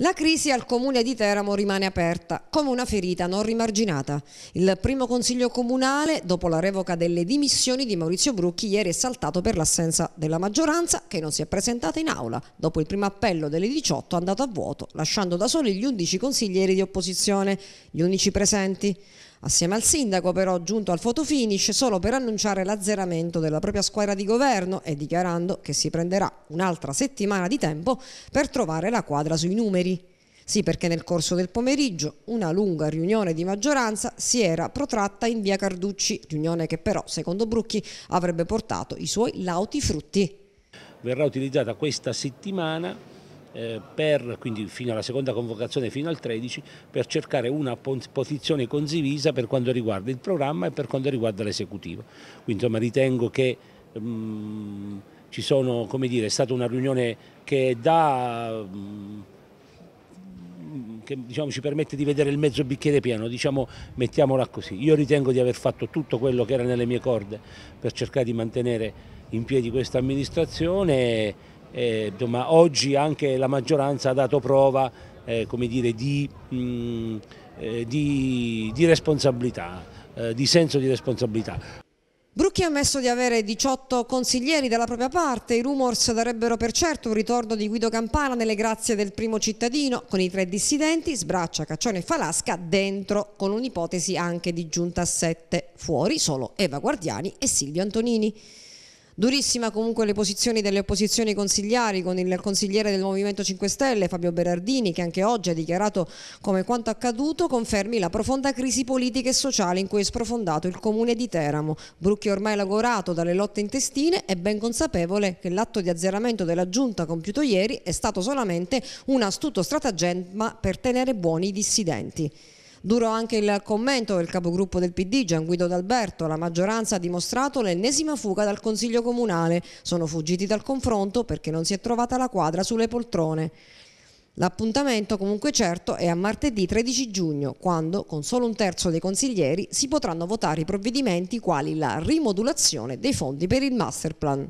La crisi al comune di Teramo rimane aperta, come una ferita non rimarginata. Il primo consiglio comunale, dopo la revoca delle dimissioni di Maurizio Brucchi, ieri è saltato per l'assenza della maggioranza che non si è presentata in aula. Dopo il primo appello delle 18 è andato a vuoto, lasciando da soli gli 11 consiglieri di opposizione, gli 11 presenti assieme al sindaco però giunto al fotofinish solo per annunciare l'azzeramento della propria squadra di governo e dichiarando che si prenderà un'altra settimana di tempo per trovare la quadra sui numeri. Sì, perché nel corso del pomeriggio una lunga riunione di maggioranza si era protratta in via Carducci, riunione che però, secondo Brucchi, avrebbe portato i suoi lauti frutti. Verrà utilizzata questa settimana eh, per, quindi fino alla seconda convocazione fino al 13 per cercare una posizione condivisa per quanto riguarda il programma e per quanto riguarda l'esecutivo. Quindi insomma, ritengo che um, ci sono, come dire, è stata una riunione che dà... Mm, che diciamo, ci permette di vedere il mezzo bicchiere pieno, diciamo, mettiamola così. Io ritengo di aver fatto tutto quello che era nelle mie corde per cercare di mantenere in piedi questa amministrazione eh, insomma, oggi anche la maggioranza ha dato prova eh, dire, di, mh, mm, eh, di, di, responsabilità, eh, di senso di responsabilità. Brucchi ha ammesso di avere 18 consiglieri dalla propria parte, i rumors darebbero per certo un ritorno di Guido Campana nelle grazie del primo cittadino, con i tre dissidenti, Sbraccia, Caccione e Falasca, dentro, con un'ipotesi anche di giunta a 7, fuori solo Eva Guardiani e Silvio Antonini. Durissima comunque le posizioni delle opposizioni consigliari con il consigliere del Movimento 5 Stelle Fabio Berardini che anche oggi ha dichiarato come quanto accaduto confermi la profonda crisi politica e sociale in cui è sprofondato il comune di Teramo. Brucchi ormai lavorato dalle lotte intestine è ben consapevole che l'atto di azzeramento della giunta compiuto ieri è stato solamente un astuto stratagemma per tenere buoni i dissidenti. Duro anche il commento del capogruppo del PD Gian Guido D'Alberto. La maggioranza ha dimostrato l'ennesima fuga dal Consiglio Comunale. Sono fuggiti dal confronto perché non si è trovata la quadra sulle poltrone. L'appuntamento comunque certo è a martedì 13 giugno, quando con solo un terzo dei consiglieri si potranno votare i provvedimenti quali la rimodulazione dei fondi per il masterplan.